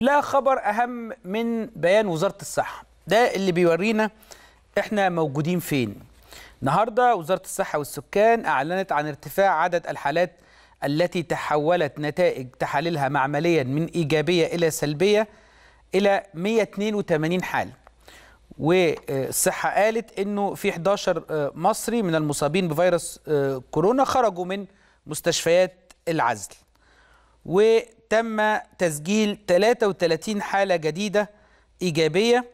لا خبر أهم من بيان وزارة الصحة ده اللي بيورينا إحنا موجودين فين النهاردة وزارة الصحة والسكان أعلنت عن ارتفاع عدد الحالات التي تحولت نتائج تحاليلها معمليا من إيجابية إلى سلبية إلى 182 حالة والصحة قالت أنه في 11 آه، مصري من المصابين بفيروس آه، كورونا خرجوا من مستشفيات العزل وتم تسجيل 33 حالة جديدة إيجابية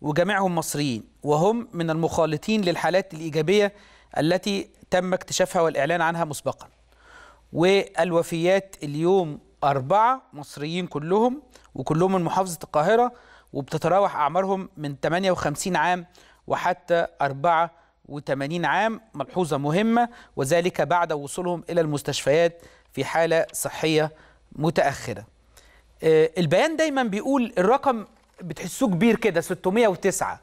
وجميعهم مصريين وهم من المخالطين للحالات الإيجابية التي تم اكتشافها والإعلان عنها مسبقا والوفيات اليوم أربعة مصريين كلهم وكلهم من محافظة القاهرة وبتتراوح أعمارهم من 58 عام وحتى 84 عام ملحوظة مهمة وذلك بعد وصولهم إلى المستشفيات في حالة صحية متأخرة آه، البيان دايما بيقول الرقم بتحسوه كبير كده 609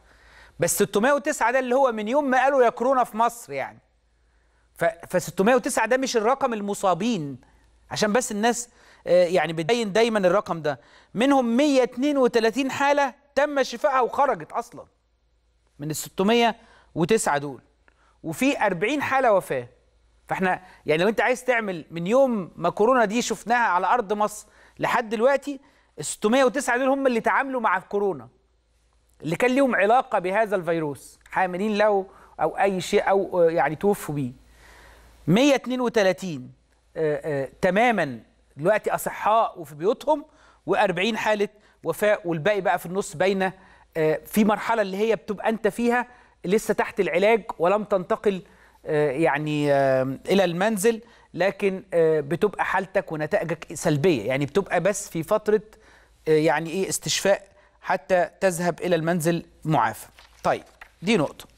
بس 609 ده اللي هو من يوم ما قالوا يا كورونا في مصر يعني ف 609 ده مش الرقم المصابين عشان بس الناس آه، يعني بتبين دايما الرقم ده منهم 132 حالة تم شفائها وخرجت أصلا من ال 609 دول وفي 40 حالة وفاة فاحنا يعني لو انت عايز تعمل من يوم ما كورونا دي شفناها على ارض مصر لحد دلوقتي ال 609 دول هم اللي تعاملوا مع كورونا اللي كان ليهم علاقه بهذا الفيروس حاملين له او اي شيء او يعني توفوا بيه 132 آآ آآ تماما دلوقتي اصحاء وفي بيوتهم و40 حاله وفاه والباقي بقى في النص بين آه، في مرحله اللي هي بتبقى انت فيها لسه تحت العلاج ولم تنتقل آه، يعني آه، الى المنزل لكن آه، بتبقى حالتك ونتائجك سلبيه يعني بتبقى بس في فتره يعني ايه استشفاء حتى تذهب الى المنزل معافى طيب دي نقطه